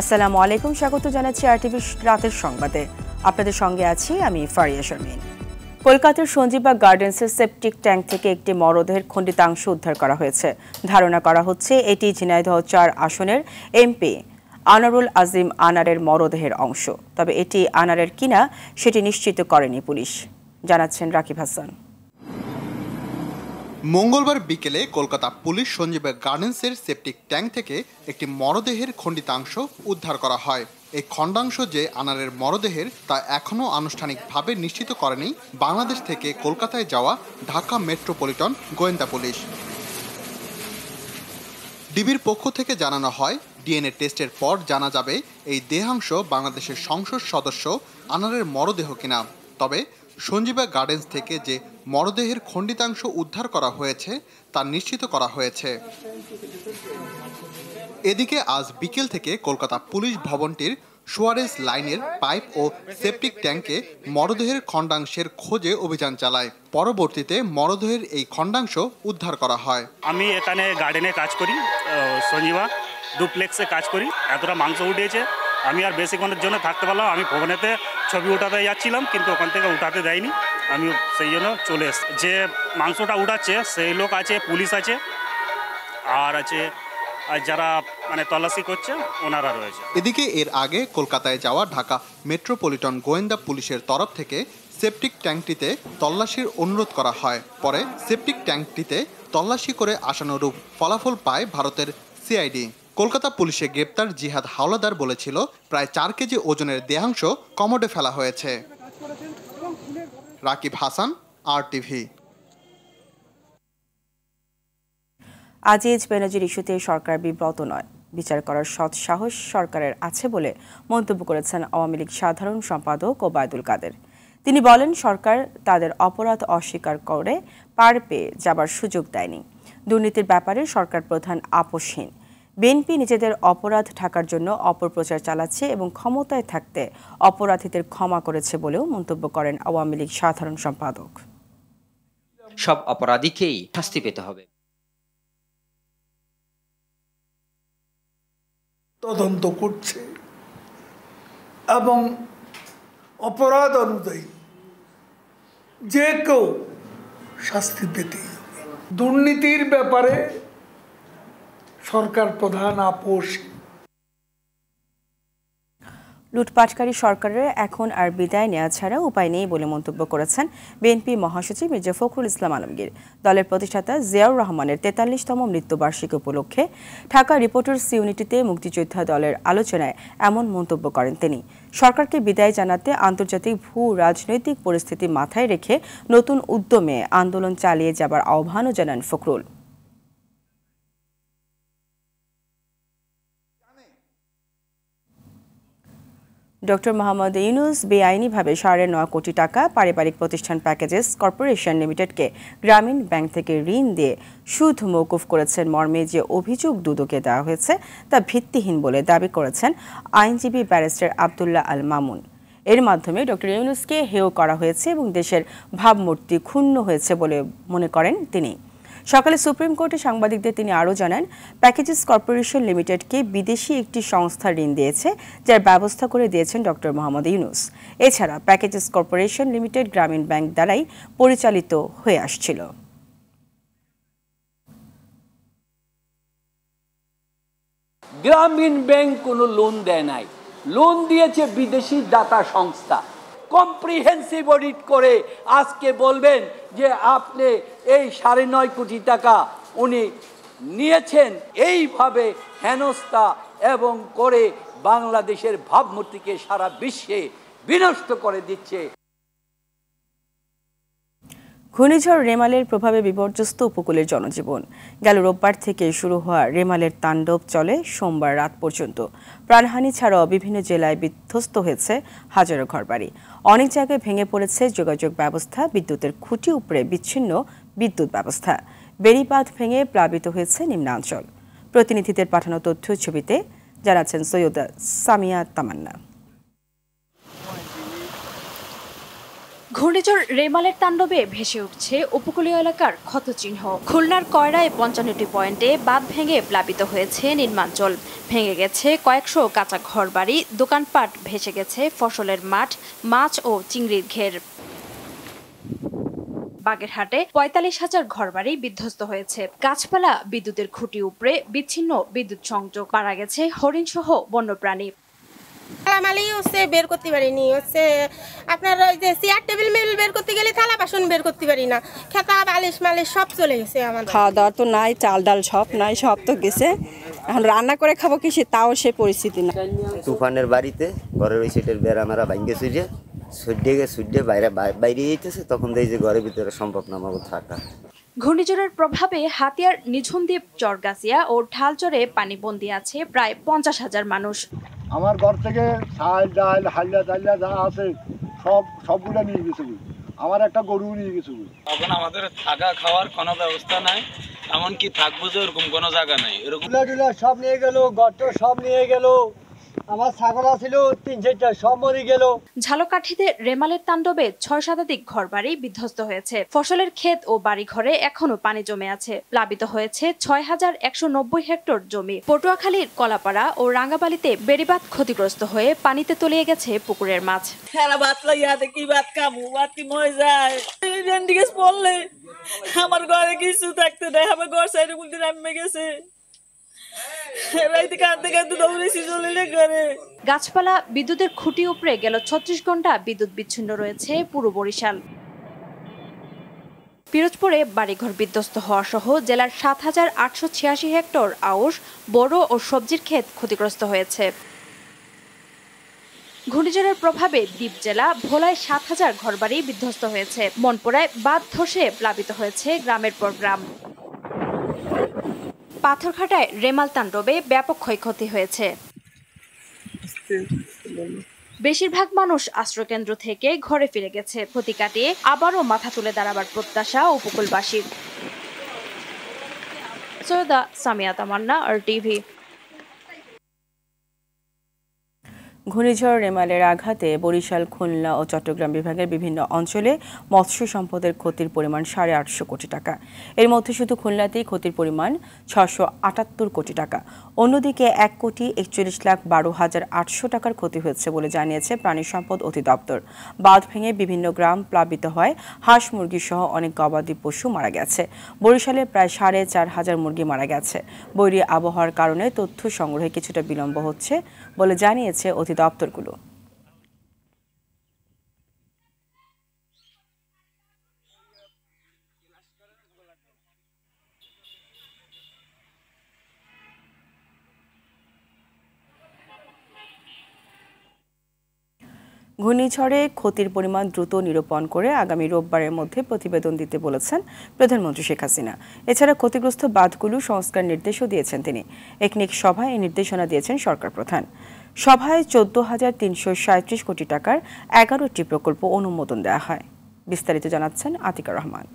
আসসালামু আলাইকুম স্বাগত জানাচ্ছি আর রাতের সংবাদে আপনাদের সঙ্গে আছি আমি ফারিয়া শারমিন কলকাতার সঞ্জীবা গার্ডেন্সের সেপটিক ট্যাঙ্ক থেকে একটি মরদেহের খণ্ডিতাংশ উদ্ধার করা হয়েছে ধারণা করা হচ্ছে এটি ঝিনাইদহ চার আসনের এমপি আনারুল আজিম আনারের মরদেহের অংশ তবে এটি আনারের কিনা সেটি নিশ্চিত করেনি পুলিশ জানাচ্ছেন রাকিব হাসান মঙ্গলবার বিকেলে কলকাতা পুলিশ সঞ্জীবের গার্ডেন্সের সেপটিক ট্যাঙ্ক থেকে একটি মরদেহের খণ্ডিতাংশ উদ্ধার করা হয় এই খণ্ডাংশ যে আনারের মরদেহের তা এখনও আনুষ্ঠানিকভাবে নিশ্চিত করেনি বাংলাদেশ থেকে কলকাতায় যাওয়া ঢাকা মেট্রোপলিটন গোয়েন্দা পুলিশ ডিবির পক্ষ থেকে জানানো হয় ডিএনএ টেস্টের পর জানা যাবে এই দেহাংশ বাংলাদেশের সংসদ সদস্য আনারের মরদেহ কিনা তবে সঞ্জীবা গার্ডেন্স থেকে যে মরদেহের খণ্ডিতাংশ উদ্ধার করা হয়েছে তা নিশ্চিত করা হয়েছে এদিকে আজ বিকেল থেকে কলকাতা পুলিশ ভবনটির সোয়ারেজ লাইনের পাইপ ও সেপটিক ট্যাঙ্কে মরদেহের খণ্ডাংশের খোঁজে অভিযান চালায় পরবর্তীতে মরদেহের এই খণ্ডাংশ উদ্ধার করা হয় আমি এখানে গার্ডেনে কাজ করি সঞ্জীবা ডুপ্লেক্সে কাজ করি এতটা মাংস উঠিয়েছে আমি আর বেশিক্ষণের জন্য থাকতে পারলাম আমি ভবনেতে ছবি উঠাতে যাচ্ছিলাম কিন্তু ওখান থেকে উঠাতে দেয়নি আমি সেই জন্য চলে এস যে মাংসটা উঠাচ্ছে সেই লোক আছে পুলিশ আছে আর আছে আর যারা মানে তল্লাশি করছে ওনারা রয়েছে এদিকে এর আগে কলকাতায় যাওয়া ঢাকা মেট্রোপলিটন গোয়েন্দা পুলিশের তরফ থেকে সেপটিক ট্যাঙ্কটিতে তল্লাশির অনুরোধ করা হয় পরে সেপটিক ট্যাঙ্কটিতে তল্লাশি করে আশানুরূপ ফলাফল পায় ভারতের সিআইডি কলকাতা পুলিশে গ্রেপ্তার জিহাদ হাওলাদার বলেছিল প্রায় চার কেজি ওজনের দেহাংশ কমোডে ফেলা হয়েছে রাকিব হাসান আর টিভি আজিজ ব্যানার্জির ইস্যুতে সরকার বিব্রত নয় বিচার করার সৎ সাহস সরকারের আছে বলে মন্তব্য করেছেন আওয়ামী লীগ সাধারণ সম্পাদক ওবায়দুল কাদের তিনি বলেন সরকার তাদের অপরাধ অস্বীকার করে পার পেয়ে যাবার সুযোগ দেয়নি দুর্নীতির ব্যাপারে সরকার প্রধান আপোষহীন বিএনপি নিজেদের অপরাধ ঢাকার জন্য অপপ্রচার চালাচ্ছে এবং ক্ষমতায় থাকতে অপরাধীদের ক্ষমা করেছে বলেও মন্তব্য করেন আওয়ামী লীগ সাধারণ সম্পাদক সব অপরাধীকেই শাস্তি পেতে হবে তদন্ত করছে এবং অপরাধ অনুযায়ী যে কেউ শাস্তি পেতে দুর্নীতির ব্যাপারে সরকার প্রধান আপোষ লুটপাটকারী সরকারের এখন আর বিদায় নেওয়া ছাড়া উপায় নেই বলে মন্তব্য করেছেন বিএনপি মহাসচিব মির্জা ফখরুল ইসলাম আলমগীর দলের প্রতিষ্ঠাতা জিয়াউর রহমানের তেতাল্লিশতম মৃত্যুবার্ষিকী উপলক্ষে ঢাকা রিপোর্টার্স ইউনিটিতে মুক্তিযোদ্ধা দলের আলোচনায় এমন মন্তব্য করেন তিনি সরকারকে বিদায় জানাতে আন্তর্জাতিক ভূ রাজনৈতিক পরিস্থিতি মাথায় রেখে নতুন উদ্যমে আন্দোলন চালিয়ে যাবার আহ্বানও জানান ফখরুল ডক্টর মোহাম্মদ ইউনুস বেআইনিভাবে সাড়ে নয় কোটি টাকা পারিবারিক প্রতিষ্ঠান প্যাকেজেস কর্পোরেশন লিমিটেডকে গ্রামীণ ব্যাংক থেকে ঋণ দিয়ে সুদ মৌকুফ করেছেন মর্মে যে অভিযোগ দুদকে দেওয়া হয়েছে তা ভিত্তিহীন বলে দাবি করেছেন আইনজীবী ব্যারিস্টার আবদুল্লাহ আল মামুন এর মাধ্যমে ডক্টর ইউনুসকে হেয় করা হয়েছে এবং দেশের ভাবমূর্তি ক্ষুণ্ণ হয়েছে বলে মনে করেন তিনি সকালে সুপ্রিম কোর্টে সাংবাদিকদের তিনি আরও জানান প্যাকেজেস কর্পোরেশন লিমিটেডকে বিদেশি একটি সংস্থা ঋণ দিয়েছে যার ব্যবস্থা করে দিয়েছেন ডক্টর মোহাম্মদ ইউনুস এছাড়া packages corporation limited Grameen bank দ্বারাই পরিচালিত হয়ে আসছিল গ্রামীণ ব্যাংক কোনো লোন দেয় নাই লোন দিয়েছে বিদেশি দাতা সংস্থা কম্প্রিহেন্সিভ অডিট করে আজকে বলবেন যে আপনি এই সাড়ে নয় কোটি টাকা উনি নিয়েছেন এইভাবে হেনস্থা এবং করে বাংলাদেশের ভাবমূর্তিকে সারা বিশ্বে বিনষ্ট করে দিচ্ছে ঘূর্ণিঝড় রেমালের প্রভাবে বিপর্যস্ত উপকূলের জনজীবন গেল রোববার থেকে শুরু হওয়া রেমালের তাণ্ডব চলে সোমবার রাত পর্যন্ত প্রাণহানি ছাড়াও বিভিন্ন জেলায় বিধ্বস্ত হয়েছে হাজারো ঘরবাড়ি অনেক জায়গায় ভেঙে পড়েছে যোগাযোগ ব্যবস্থা বিদ্যুতের খুঁটি উপরে বিচ্ছিন্ন বিদ্যুৎ ব্যবস্থা বেড়িপাত ভেঙে প্লাবিত হয়েছে নিম্নাঞ্চল প্রতিনিধিদের পাঠানো তথ্য ছবিতে জানাচ্ছেন সৈয়দা সামিয়া তামান্না ঘূর্ণিঝড় রেমালের তাণ্ডবে ভেসে উঠছে উপকূলীয় এলাকার ক্ষতচিহ্ন খুলনার কয়রায় পঞ্চান্নটি পয়েন্টে বাঁধ ভেঙে প্লাবিত হয়েছে নির্মাঞ্চল ভেঙে গেছে কয়েকশো কাঁচা ঘরবাড়ি দোকানপাট ভেসে গেছে ফসলের মাঠ মাছ ও চিংড়ির ঘের বাগেরহাটে পঁয়তাল্লিশ হাজার ঘরবাড়ি বিধ্বস্ত হয়েছে গাছপালা বিদ্যুতের খুঁটি উপরে বিচ্ছিন্ন বিদ্যুৎ সংযোগ মারা গেছে হরিণসহ বন্যপ্রাণী থালামালি হচ্ছে বের করতে পারিনি হচ্ছে আপনার ওই যে চেয়ার টেবিল মেবিল বের করতে গেলে থালা বাসন বের করতে পারি না খেতা বালিশ মালিশ সব চলে গেছে আমার খাওয়া দাওয়া তো নাই চাল ডাল সব নাই সব তো গেছে এখন রান্না করে খাবো কি সে তাও সে পরিস্থিতি না তুফানের বাড়িতে ঘরের ওই সেটের বেড়া আমরা ভাঙ্গে সুইজে সূর্যে সূর্যে বাইরে বাইরে যেতেছে তখন দেখি যে ঘরের ভিতরে সম্ভব না আমাকে থাকা ঘূর্ণিঝড়ের প্রভাবে হাতিয়ার দ্বীপ চরগাছিয়া ও ঢালচরে পানিবন্দী আছে প্রায় পঞ্চাশ হাজার মানুষ আমার ঘর থেকে চাল ডাল হাল্লা যা আছে সব সবগুলো নিয়ে আমার একটা গরু নিয়ে গেছে এখন আমাদের থাকা খাওয়ার কোনো ব্যবস্থা নাই এমনকি থাকবো যে ওরকম কোনো জায়গা নাই এরকম সব নিয়ে গেল গর্ত সব নিয়ে গেল ঝালকাঠিতে রেমালের তাণ্ডবে ছয় শতাধিক বিধ্বস্ত হয়েছে ফসলের ক্ষেত ও বাড়ি ঘরে এখনো পানি জমে আছে প্লাবিত হয়েছে ছয় হাজার হেক্টর জমি পটুয়াখালীর কলাপাড়া ও রাঙ্গাবালিতে বেড়িবাত ক্ষতিগ্রস্ত হয়ে পানিতে তলিয়ে গেছে পুকুরের মাছ খেলা হ্যাঁ, কি মরে যায় আমার ঘরে কিছু থাকতে নাই আমার ঘর সাইডে গেছে হ্যাঁ, গাছপালা বিদ্যুতের খুঁটি উপরে গেল ছত্রিশ ঘন্টা বিদ্যুৎ বিচ্ছিন্ন রয়েছে পুরো বরিশাল পিরোজপুরে বাড়িঘর বিধ্বস্ত হওয়া সহ জেলার সাত হাজার আটশো ছিয়াশি হেক্টর আউশ বড় ও সবজির ক্ষেত ক্ষতিগ্রস্ত হয়েছে ঘূর্ণিঝড়ের প্রভাবে দ্বীপ জেলা ভোলায় সাত হাজার ঘরবাড়ি বিধ্বস্ত হয়েছে মনপুরায় বাদ ধসে প্লাবিত হয়েছে গ্রামের পর গ্রাম পাথরঘাটায় রেমাল তাণ্ডবে ব্যাপক ক্ষয়ক্ষতি হয়েছে বেশিরভাগ মানুষ আশ্রয়কেন্দ্র থেকে ঘরে ফিরে গেছে ক্ষতি কাটিয়ে আবারও মাথা তুলে দাঁড়াবার প্রত্যাশা উপকূলবাসীর সৈয়দা সামিয়া তামান্না আর টিভি ঘূর্ণিঝড় রেমালের আঘাতে বরিশাল খুলনা ও চট্টগ্রাম বিভাগের বিভিন্ন অঞ্চলে মৎস্য সম্পদের ক্ষতির পরিমাণ সাড়ে আটশো কোটি টাকা এর মধ্যে শুধু খুলনাতেই ক্ষতির পরিমাণ ছশো আটাত্তর কোটি টাকা অন্যদিকে এক কোটি একচল্লিশ লাখ বারো হাজার আটশো টাকার ক্ষতি হয়েছে বলে জানিয়েছে প্রাণী সম্পদ অধিদপ্তর বাঁধ ভেঙে বিভিন্ন গ্রাম প্লাবিত হয় হাঁস মুরগি সহ অনেক গবাদি পশু মারা গেছে বরিশালে প্রায় সাড়ে চার হাজার মুরগি মারা গেছে বৈরী আবহাওয়ার কারণে তথ্য সংগ্রহে কিছুটা বিলম্ব হচ্ছে বলে জানিয়েছে অধিদপ্তরগুলো ঘূর্ণিঝড়ে ক্ষতির পরিমাণ দ্রুত নিরূপণ করে আগামী রোববারের মধ্যে প্রতিবেদন দিতে বলেছেন প্রধানমন্ত্রী শেখ হাসিনা এছাড়া ক্ষতিগ্রস্ত বাঁধগুলো সংস্কার নির্দেশও দিয়েছেন তিনি একনিক সভায় এই নির্দেশনা দিয়েছেন সরকার প্রধান সভায় চোদ্দ হাজার তিনশো সাঁত্রিশ কোটি টাকার এগারোটি প্রকল্প অনুমোদন দেওয়া হয় বিস্তারিত জানাচ্ছেন আতিকা রহমান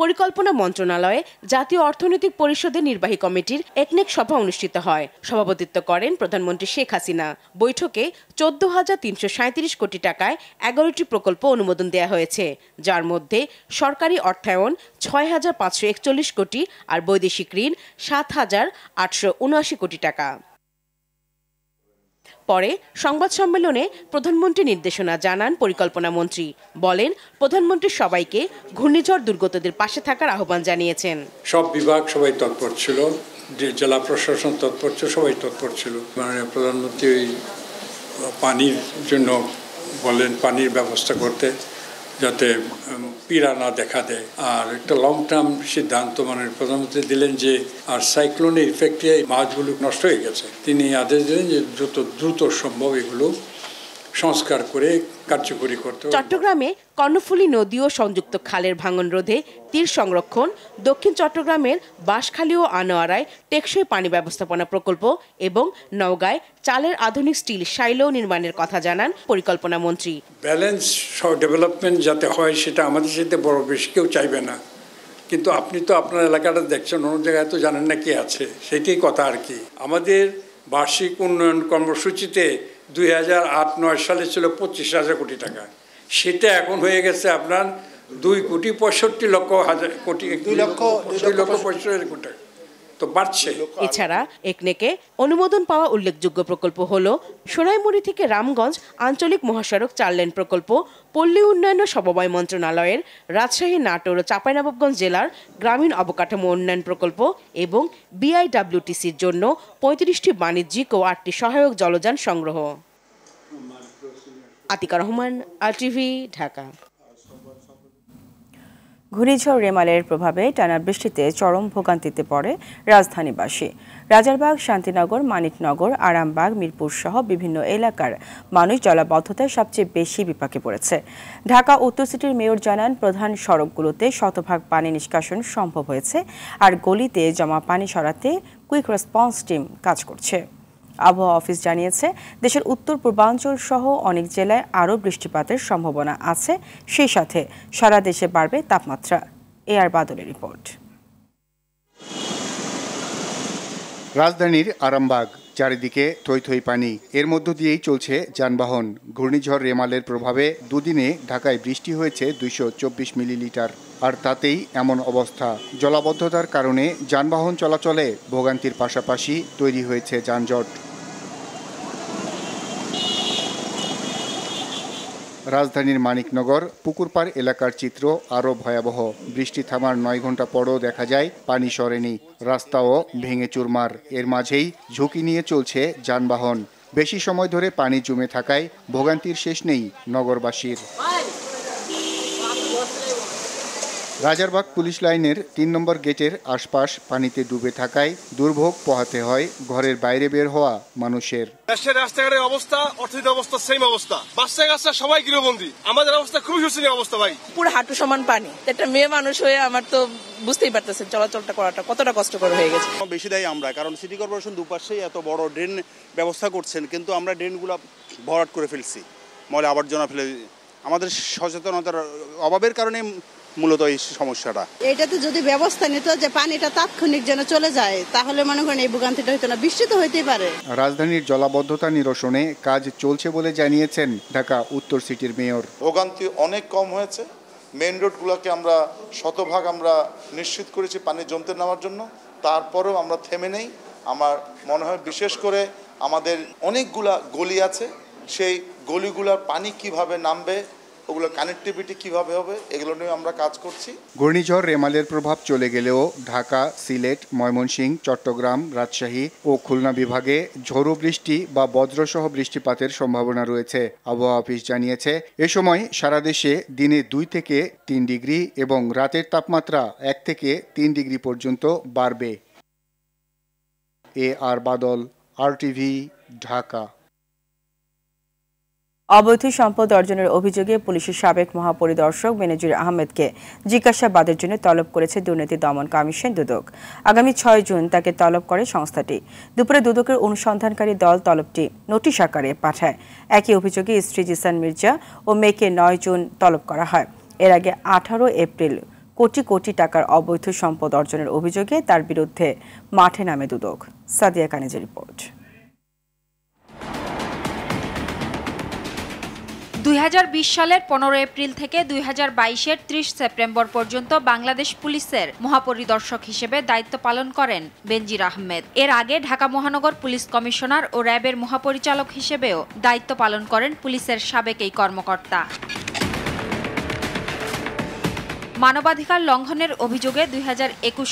পরিকল্পনা মন্ত্রণালয়ে জাতীয় অর্থনৈতিক পরিষদের নির্বাহী কমিটির একনেক সভা অনুষ্ঠিত হয় সভাপতিত্ব করেন প্রধানমন্ত্রী শেখ হাসিনা বৈঠকে চোদ্দ হাজার তিনশো সাঁত্রিশ কোটি টাকায় এগারোটি প্রকল্প অনুমোদন দেওয়া হয়েছে যার মধ্যে সরকারি অর্থায়ন ছয় হাজার পাঁচশো একচল্লিশ কোটি আর বৈদেশিক ঋণ সাত হাজার আটশো উনআশি কোটি টাকা পরে সংবাদ সম্মেলনে প্রধানমন্ত্রী নির্দেশনা জানান পরিকল্পনা মন্ত্রী বলেন প্রধানমন্ত্রী সবাইকে ঘূর্ণিঝড় দুর্গতদের পাশে থাকার আহ্বান জানিয়েছেন সব বিভাগ সবাই তৎপর ছিল যে জেলা প্রশাসন তৎপর ছিল সবাই তৎপর ছিল মাননীয় প্রধানমন্ত্রী পানির জন্য বলেন পানির ব্যবস্থা করতে যাতে পীড়া না দেখা দেয় আর একটা লং টার্ম সিদ্ধান্ত মানে প্রধানমন্ত্রী দিলেন যে আর সাইক্লোনের ইফেক্টে মাছগুলো নষ্ট হয়ে গেছে তিনি আদেশ দিলেন যে যত দ্রুত সম্ভব এগুলো সংস্কার করে কার্যকরী করতে চট্টগ্রামে কর্ণফুলী নদী ও সংযুক্ত খালের ভাঙন রোধে তীর সংরক্ষণ দক্ষিণ চট্টগ্রামের বাঁশখালী ও আনোয়ারায় টেকসই পানি ব্যবস্থাপনা প্রকল্প এবং নওগাঁয় চালের আধুনিক স্টিল সাইলো নির্মাণের কথা জানান পরিকল্পনা মন্ত্রী ব্যালেন্স ডেভেলপমেন্ট যাতে হয় সেটা আমাদের সাথে বড় বেশি কেউ চাইবে না কিন্তু আপনি তো আপনার এলাকাটা দেখছেন অন্য জায়গায় তো জানেন না কি আছে সেটাই কথা আর কি আমাদের বার্ষিক উন্নয়ন কর্মসূচিতে দুই হাজার আট নয় সালে ছিল পঁচিশ হাজার কোটি টাকা সেটা এখন হয়ে গেছে আপনার দুই কোটি পঁয়ষট্টি লক্ষ হাজার কোটি দুই লক্ষ দুই লক্ষ পঁয়ষট্টি কোটি টাকা তো বাড়ছে এছাড়া একনেকে অনুমোদন পাওয়া উল্লেখযোগ্য প্রকল্প হল সোনাইমুড়ি থেকে রামগঞ্জ আঞ্চলিক মহাসড়ক চার লেন প্রকল্প পল্লী উন্নয়ন ও সমবায় মন্ত্রণালয়ের রাজশাহী নাটোর ও চাঁপাইনবাবগঞ্জ জেলার গ্রামীণ অবকাঠামো উন্নয়ন প্রকল্প এবং বিআইডব্লিউটিসির জন্য পঁয়ত্রিশটি বাণিজ্যিক ও আটটি সহায়ক জলযান সংগ্রহ আতিকা রহমান আর টিভি ঢাকা ঘূর্ণিঝড় রেমালের প্রভাবে টানা বৃষ্টিতে চরম ভোগান্তিতে পড়ে রাজধানীবাসী রাজারবাগ শান্তিনগর মানিকনগর আরামবাগ মিরপুর সহ বিভিন্ন এলাকার মানুষ জলাবদ্ধতায় সবচেয়ে বেশি বিপাকে পড়েছে ঢাকা উত্তর সিটির মেয়র জানান প্রধান সড়কগুলোতে শতভাগ পানি নিষ্কাশন সম্ভব হয়েছে আর গলিতে জমা পানি সরাতে কুইক রেসপন্স টিম কাজ করছে আবহাওয়া অফিস জানিয়েছে দেশের উত্তর পূর্বাঞ্চল সহ অনেক জেলায় আরও বৃষ্টিপাতের সম্ভাবনা আছে সেই সাথে সারা দেশে বাড়বে তাপমাত্রা এ আর বাদলের রিপোর্ট রাজধানীর আরামবাগ চারিদিকে থই থই পানি এর মধ্য দিয়েই চলছে যানবাহন ঘূর্ণিঝড় রেমালের প্রভাবে দুদিনে ঢাকায় বৃষ্টি হয়েছে দুইশো মিলিলিটার আর তাতেই এমন অবস্থা জলাবদ্ধতার কারণে যানবাহন চলাচলে ভোগান্তির পাশাপাশি তৈরি হয়েছে যানজট রাজধানীর মানিকনগর পুকুরপাড় এলাকার চিত্র আরও ভয়াবহ বৃষ্টি থামার নয় ঘন্টা পরও দেখা যায় পানি সরেনি রাস্তাও ভেঙে চুরমার এর মাঝেই ঝুঁকি নিয়ে চলছে যানবাহন বেশি সময় ধরে পানি জমে থাকায় ভোগান্তির শেষ নেই নগরবাসীর রাজারবাগ পুলিশ লাইনের তিন নম্বর গেটের আশপাশ পানিতে ডুবে থাকায় দুর্ভোগ পোহাতে হয় ঘরের বাইরে বের হওয়া মানুষের দেশের রাস্তাঘাটের অবস্থা অর্থনীতি অবস্থা সেম অবস্থা বাচ্চা কাচ্চা সবাই গৃহবন্দী আমাদের অবস্থা খুবই শোচনীয় অবস্থা ভাই পুরো হাঁটু সমান পানি একটা মেয়ে মানুষ হয়ে আমার তো বুঝতেই পারতেছেন চলাচলটা করাটা কতটা কষ্টকর হয়ে গেছে বেশি দায়ী আমরা কারণ সিটি কর্পোরেশন দুপাশেই এত বড় ড্রেন ব্যবস্থা করছেন কিন্তু আমরা ড্রেনগুলো ভরাট করে ফেলছি ময়লা আবর্জনা ফেলে আমাদের সচেতনতার অভাবের কারণে মূলত এই সমস্যাটা এটাতে যদি ব্যবস্থা নিত যে পানিটা তাৎক্ষণিক যেন চলে যায় তাহলে মনে করেন এই ভোগান্তিটা হয়তো না বিস্তৃত হইতে পারে রাজধানীর জলাবদ্ধতা নিরসনে কাজ চলছে বলে জানিয়েছেন ঢাকা উত্তর সিটির মেয়র ভোগান্তি অনেক কম হয়েছে মেন রোডগুলোকে আমরা শতভাগ আমরা নিশ্চিত করেছি পানি জমতে নেওয়ার জন্য তারপরেও আমরা থেমে নেই আমার মনে হয় বিশেষ করে আমাদের অনেকগুলা গলি আছে সেই গলিগুলার পানি কিভাবে নামবে ওগুলো কানেক্টিভিটি কিভাবে হবে এগুলো নিয়ে আমরা কাজ করছি ঘূর্ণিঝড় রেমালের প্রভাব চলে গেলেও ঢাকা সিলেট ময়মনসিংহ চট্টগ্রাম রাজশাহী ও খুলনা বিভাগে ঝোড়ো বৃষ্টি বা বজ্রসহ বৃষ্টিপাতের সম্ভাবনা রয়েছে আবহাওয়া অফিস জানিয়েছে এ সময় সারা দেশে দিনে দুই থেকে তিন ডিগ্রি এবং রাতের তাপমাত্রা এক থেকে তিন ডিগ্রি পর্যন্ত বাড়বে এ আর বাদল আর টিভি ঢাকা অবৈধ সম্পদ অর্জনের অভিযোগে পুলিশের সাবেক মহাপরিদর্শক মেনেজুর আহমেদকে জিজ্ঞাসাবাদের জন্য তলব করেছে দুর্নীতি দমন কমিশন দুদক আগামী ছয় জুন তাকে তলব করে সংস্থাটি দুপুরে দুদকের অনুসন্ধানকারী দল তলবটি নোটিশ আকারে পাঠায় একই অভিযোগে স্ত্রী জিসান মির্জা ও মেয়েকে নয় জুন তলব করা হয় এর আগে আঠারো এপ্রিল কোটি কোটি টাকার অবৈধ সম্পদ অর্জনের অভিযোগে তার বিরুদ্ধে মাঠে নামে দুদক সাদিয়া কানেজের রিপোর্ট দুই সালের পনেরো এপ্রিল থেকে দুই হাজার বাইশের ত্রিশ সেপ্টেম্বর পর্যন্ত বাংলাদেশ পুলিশের মহাপরিদর্শক হিসেবে দায়িত্ব পালন করেন বেনজির আহমেদ এর আগে ঢাকা মহানগর পুলিশ কমিশনার ও র্যাবের মহাপরিচালক হিসেবেও দায়িত্ব পালন করেন পুলিশের সাবেক এই কর্মকর্তা মানবাধিকার লঙ্ঘনের অভিযোগে দুই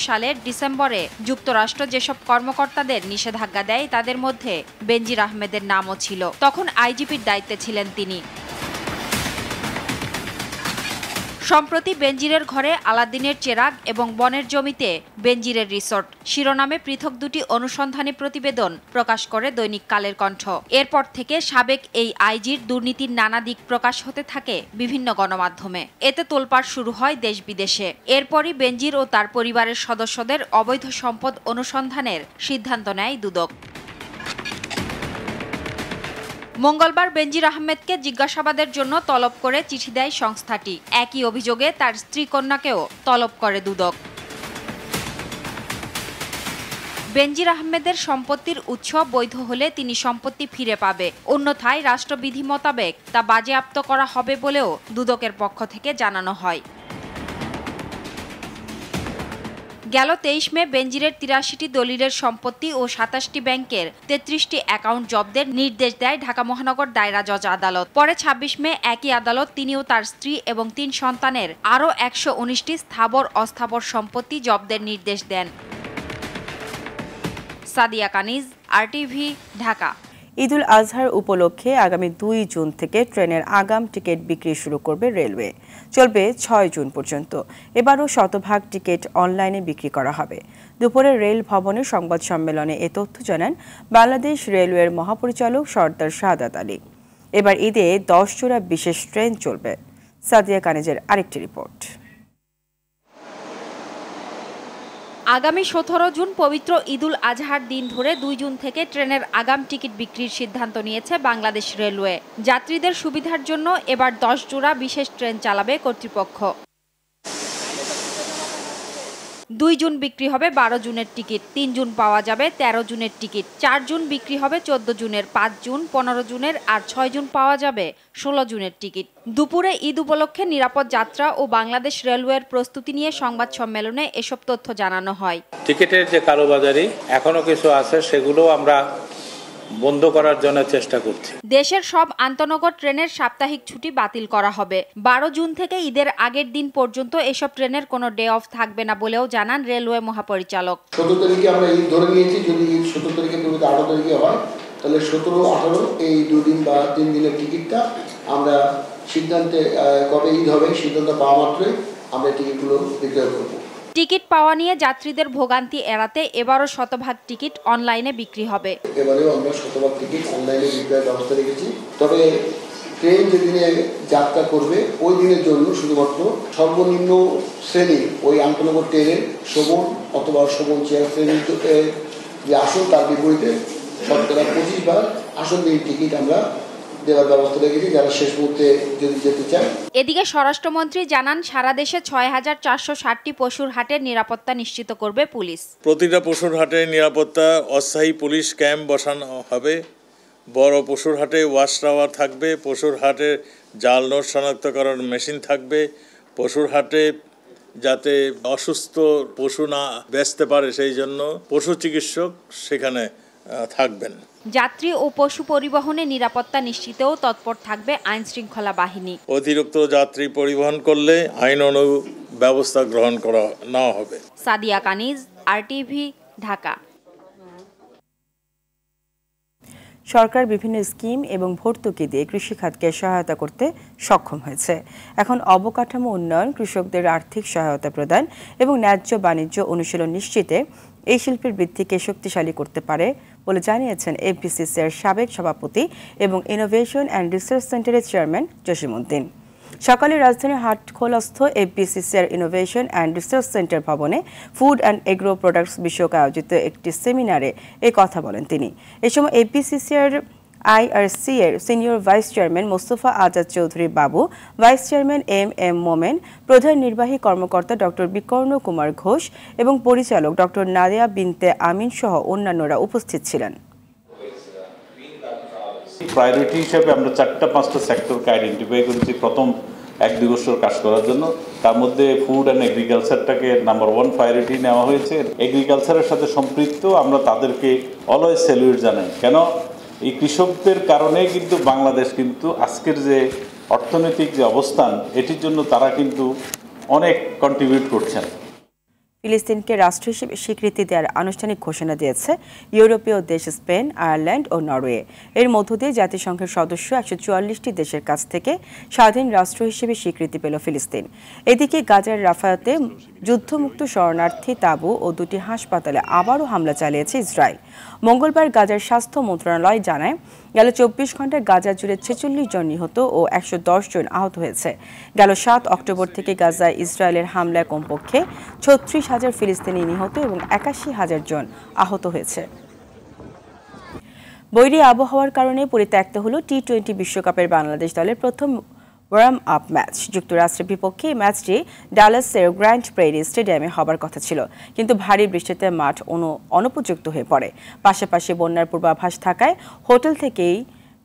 সালের ডিসেম্বরে যুক্তরাষ্ট্র যেসব কর্মকর্তাদের নিষেধাজ্ঞা দেয় তাদের মধ্যে বেনজির আহমেদের নামও ছিল তখন আইজিপির দায়িত্বে ছিলেন তিনি সম্প্রতি বেঞ্জিরের ঘরে আলাদিনের চেরাগ এবং বনের জমিতে বেঞ্জিরের রিসোর্ট শিরোনামে পৃথক দুটি অনুসন্ধানী প্রতিবেদন প্রকাশ করে দৈনিক কালের কণ্ঠ এরপর থেকে সাবেক এই আইজির দুর্নীতির নানা দিক প্রকাশ হতে থাকে বিভিন্ন গণমাধ্যমে এতে তোলপাড় শুরু হয় দেশ বিদেশে এরপরই বেঞ্জির ও তার পরিবারের সদস্যদের অবৈধ সম্পদ অনুসন্ধানের সিদ্ধান্ত নেয় দুদক মঙ্গলবার বেনজির আহমেদকে জিজ্ঞাসাবাদের জন্য তলব করে চিঠি দেয় সংস্থাটি একই অভিযোগে তার স্ত্রী কন্যাকেও তলব করে দুদক বেনজির আহমেদের সম্পত্তির উৎস বৈধ হলে তিনি সম্পত্তি ফিরে পাবে অন্যথায় রাষ্ট্রবিধি মোতাবেক তা বাজেয়াপ্ত করা হবে বলেও দুদকের পক্ষ থেকে জানানো হয় গেল তেইশ মে বেঞ্জিরের তিরাশিটি দলিলের সম্পত্তি ও সাতাশটি ব্যাংকের তেত্রিশটি অ্যাকাউন্ট জব্দের নির্দেশ দেয় ঢাকা মহানগর দায়রা জজ আদালত পরে ২৬ মে একই আদালত তিনিও তার স্ত্রী এবং তিন সন্তানের আরও একশো উনিশটি স্থাবর অস্থাবর সম্পত্তি জব্দের নির্দেশ দেন সাদিয়া কানিজ আরটিভি ঢাকা ঈদুল আজহার উপলক্ষে আগামী দুই জুন থেকে ট্রেনের আগাম টিকিট বিক্রি শুরু করবে রেলওয়ে চলবে ছয় জুন পর্যন্ত এবারও শতভাগ টিকিট অনলাইনে বিক্রি করা হবে দুপুরে রেল ভবনে সংবাদ সম্মেলনে এ তথ্য জানান বাংলাদেশ রেলওয়ের মহাপরিচালক সর্দার শাহাদাত আলী এবার ঈদে দশ জোড়া বিশেষ ট্রেন চলবে সাদিয়া কানেজের আরেকটি রিপোর্ট আগামী সতেরো জুন পবিত্র ঈদুল আজহার দিন ধরে দুই জুন থেকে ট্রেনের আগাম টিকিট বিক্রির সিদ্ধান্ত নিয়েছে বাংলাদেশ রেলওয়ে যাত্রীদের সুবিধার জন্য এবার দশ জোড়া বিশেষ ট্রেন চালাবে কর্তৃপক্ষ দুই জুন বিক্রি হবে বারো জুনের টিকিট তিন জুন পাওয়া যাবে ১৩ জুনের টিকিট চার জুন বিক্রি হবে চোদ্দ জুনের পাঁচ জুন পনেরো জুনের আর ছয় জুন পাওয়া যাবে ষোলো জুনের টিকিট দুপুরে ঈদ উপলক্ষে নিরাপদ যাত্রা ও বাংলাদেশ রেলওয়ের প্রস্তুতি নিয়ে সংবাদ সম্মেলনে এসব তথ্য জানানো হয় টিকিটের যে কালোবাজারি এখনো কিছু আছে সেগুলো আমরা বন্ধ করার জন্য চেষ্টা করছি দেশের সব আন্তনগর ট্রেনের সাপ্তাহিক ছুটি বাতিল করা হবে বারো জুন থেকে ঈদের আগের দিন পর্যন্ত এসব ট্রেনের কোনো ডে অফ থাকবে না বলেও জানান রেলওয়ে মহাপরিচালক সতেরো তারিখে আমরা ঈদ ধরে নিয়েছি যদি ঈদ সতেরো তারিখে পরিবর্তে আঠারো তারিখে হয় তাহলে সতেরো আঠারো এই দুদিন বা তিন দিনের টিকিটটা আমরা সিদ্ধান্তে কবে ঈদ হবে সিদ্ধান্ত পাওয়া মাত্রই আমরা টিকিটগুলো বিক্রয় করবো টিকিট পাওয়া নিয়ে যাত্রীদের ভোগান্তি এড়াতে এবারও শতভাগ টিকিট অনলাইনে বিক্রি হবে এবারেও আমরা শতভাগ টিকিট অনলাইনে বিক্রির ব্যবস্থা রেখেছি তবে ট্রেন যেদিনে যাত্রা করবে ওই দিনের জন্য শুধুমাত্র সর্বনিম্ন শ্রেণী ওই আন্তনগর ট্রেনের শোভন অথবা শোভন চেয়ার শ্রেণীর যে আসন তার বিপরীতে শতকরা পঁচিশ বার আসন টিকিট আমরা এদিকে স্বরাষ্ট্রমন্ত্রী জানান সারা দেশে ছয় হাজার চারশো ষাটটি পশুর হাটের নিরাপত্তা নিশ্চিত করবে পুলিশ প্রতিটা পশুর হাটে নিরাপত্তা অস্থায়ী পুলিশ ক্যাম্প বসানো হবে বড় পশুর হাটে ওয়াশ টাওয়ার থাকবে পশুর হাটে জাল নোট শনাক্তকরণ মেশিন থাকবে পশুর হাটে যাতে অসুস্থ পশু না বেচতে পারে সেই জন্য পশু চিকিৎসক সেখানে থাকবেন যাত্রী ও পশু পরিবহনে নিরাপত্তা নিশ্চিতেও তৎপর থাকবে আইন শৃঙ্খলা বাহিনী অতিরিক্ত যাত্রী পরিবহন করলে আইন ব্যবস্থা গ্রহণ করা না হবে সাদিয়া কানিজ আরটিভি ঢাকা সরকার বিভিন্ন স্কিম এবং ভর্তুকি দিয়ে কৃষিখাতকে সহায়তা করতে সক্ষম হয়েছে এখন অবকাঠামো উন্নয়ন কৃষকদের আর্থিক সহায়তা প্রদান এবং ন্যায্য বাণিজ্য অনুশীলন নিশ্চিতে এই শিল্পের বৃদ্ধিকে শক্তিশালী করতে পারে বলে জানিয়েছেন এফবিসিসির সাবেক সভাপতি এবং ইনোভেশন অ্যান্ড রিসার্চ সেন্টারের চেয়ারম্যান জসিমউদ্দিন সকালে রাজধানীর হাটখোলাস্থ এর ইনোভেশন অ্যান্ড রিসার্চ সেন্টার ভবনে ফুড অ্যান্ড এগ্রো প্রোডাক্টস বিষয়ক আয়োজিত একটি সেমিনারে এ কথা বলেন তিনি এ সময় এর আইআরসি এর senior vice chairman Mostafa Azad Chowdhury Babu vice chairman M M Momen প্রধান নির্বাহী কর্মকর্তা ডক্টর বিকর্ণ কুমার ঘোষ এবং পরিচালক ডক্টর নাদিয়া বিনতে আমিন সহ অন্যান্যরা উপস্থিত ছিলেন প্রায়োরিটি হিসাবে আমরা চারটা পাঁচটা সেক্টরকে আইডেন্টিফাই করেছি প্রথম এক দিবসের কাজ করার জন্য তার মধ্যে ফুড অ্যান্ড এগ্রিকালচারটাকে নাম্বার ওয়ান প্রায়োরিটি নেওয়া হয়েছে এগ্রিকালচারের সাথে সম্পৃক্ত আমরা তাদেরকে অলওয়েজ স্যালিউট জানাই কেন এই কৃষকদের কারণে কিন্তু বাংলাদেশ কিন্তু আজকের যে অর্থনৈতিক যে অবস্থান এটির জন্য তারা কিন্তু অনেক কন্ট্রিবিউট করছেন ফিলিস্তিনকে রাষ্ট্র হিসেবে স্বীকৃতি দেওয়ার আনুষ্ঠানিক ঘোষণা দিয়েছে ইউরোপীয় দেশ স্পেন আয়ারল্যান্ড ও নরওয়ে এর মধ্য দিয়ে জাতিসংঘের সদস্য একশো চুয়াল্লিশটি দেশের কাছ থেকে স্বাধীন রাষ্ট্র হিসেবে স্বীকৃতি পেল ফিলিস্তিন এদিকে গাজার রাফায়াতে যুদ্ধমুক্ত শরণার্থী তাবু ও দুটি হাসপাতালে আবারও হামলা চালিয়েছে ইসরায়েল মঙ্গলবার গাজার স্বাস্থ্য মন্ত্রণালয় জানায় গেল চব্বিশ ঘন্টায় গাজা জুড়ে ছেচল্লিশ জন নিহত ও একশো জন আহত হয়েছে গেল সাত অক্টোবর থেকে গাজায় ইসরায়েলের হামলায় কমপক্ষে ছত্রিশ হাজার ফিলিস্তিনি নিহত এবং একাশি হাজার জন আহত হয়েছে বৈরী আবহাওয়ার কারণে পরিত্যক্ত হল টি টোয়েন্টি বিশ্বকাপের বাংলাদেশ দলের প্রথম ওয়ার্ম আপ ম্যাচ যুক্তরাষ্ট্রের বিপক্ষে এই ম্যাচটি ডালাসের গ্র্যান্ড প্রেরি স্টেডিয়ামে হবার কথা ছিল কিন্তু ভারী বৃষ্টিতে মাঠ অনু অনুপযুক্ত হয়ে পড়ে পাশাপাশি বন্যার পূর্বাভাস থাকায় হোটেল থেকেই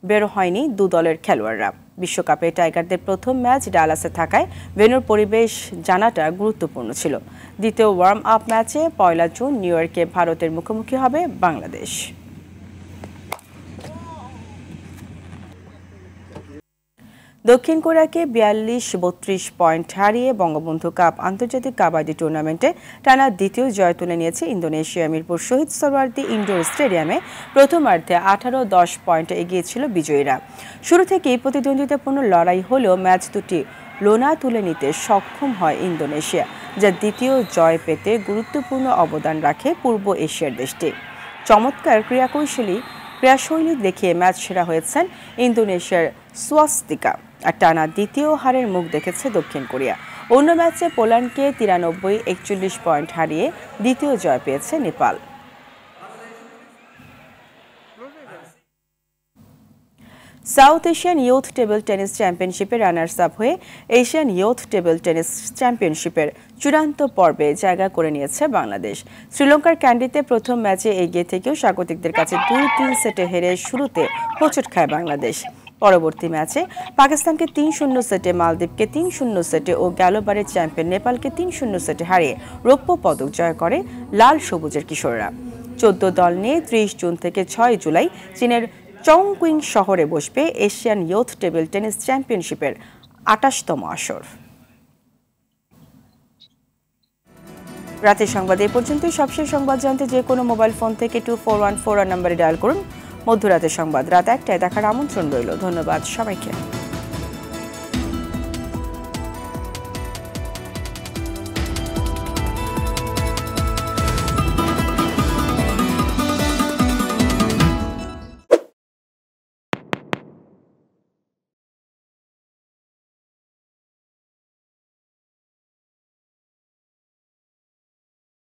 বের হয়নি দু দলের খেলোয়াড়রা বিশ্বকাপে টাইগারদের প্রথম ম্যাচ ডালাসে থাকায় ভেনুর পরিবেশ জানাটা গুরুত্বপূর্ণ ছিল দ্বিতীয় ওয়ার্ম আপ ম্যাচে পয়লা জুন নিউ ইয়র্কে ভারতের মুখোমুখি হবে বাংলাদেশ দক্ষিণ কোরিয়াকে বিয়াল্লিশ বত্রিশ পয়েন্ট হারিয়ে বঙ্গবন্ধু কাপ আন্তর্জাতিক কাবাডি টুর্নামেন্টে টানা দ্বিতীয় জয় তুলে নিয়েছে ইন্দোনেশিয়া মিরপুর শহীদ সরওয়ার্দি ইনডোর স্টেডিয়ামে প্রথমার্ধে আঠারো দশ পয়েন্টে এগিয়েছিল বিজয়ীরা শুরু থেকেই প্রতিদ্বন্দ্বিতাপূর্ণ লড়াই হলেও ম্যাচ দুটি লোনা তুলে নিতে সক্ষম হয় ইন্দোনেশিয়া যা দ্বিতীয় জয় পেতে গুরুত্বপূর্ণ অবদান রাখে পূর্ব এশিয়ার দেশটি চমৎকার ক্রিয়াকৌশলী ক্রীড়াশৈলী দেখিয়ে ম্যাচ সেরা হয়েছেন ইন্দোনেশিয়ার সোয়াস্তিকা আর টানা দ্বিতীয় হারের মুখ দেখেছে দক্ষিণ কোরিয়া অন্য ম্যাচে পোল্যান্ডকে তিরানব্বই একচল্লিশ পয়েন্ট হারিয়ে দ্বিতীয় জয় পেয়েছে Nepal South Asian youth table tennis চ্যাম্পিয়নশিপে রানার্স আপ হয়ে এশিয়ান ইয়ুথ টেবিল টেনিস চ্যাম্পিয়নশিপের চূড়ান্ত পর্বে জায়গা করে নিয়েছে বাংলাদেশ শ্রীলঙ্কার ক্যান্ডিতে প্রথম ম্যাচে এগিয়ে থেকেও স্বাগতিকদের কাছে দুই তিন সেটে হেরে শুরুতে হোঁচট খায় বাংলাদেশ পরবর্তী ম্যাচে পাকিস্তানকে তিন শূন্য সেটে মালদ্বীপকে তিন শূন্য সেটে ও গ্যালোবারের চ্যাম্পিয়ন নেপালকে তিন শূন্য সেটে হারিয়ে রৌপ্য পদক জয় করে লাল সবুজের কিশোররা চোদ্দ দল নিয়ে ত্রিশ জুন থেকে ছয় জুলাই চীনের চংকুইং শহরে বসবে এশিয়ান ইয়ুথ টেবিল টেনিস চ্যাম্পিয়নশিপের আটাশতম আসর রাতের সংবাদ এ পর্যন্ত সবশেষ সংবাদ জানতে যে কোনো মোবাইল ফোন থেকে two four one four one নম্বরে ডায়াল করুন মধ্যরাতে সংবাদ রাত একটায় দেখার আমন্ত্রণ রইল ধন্যবাদ সবাইকে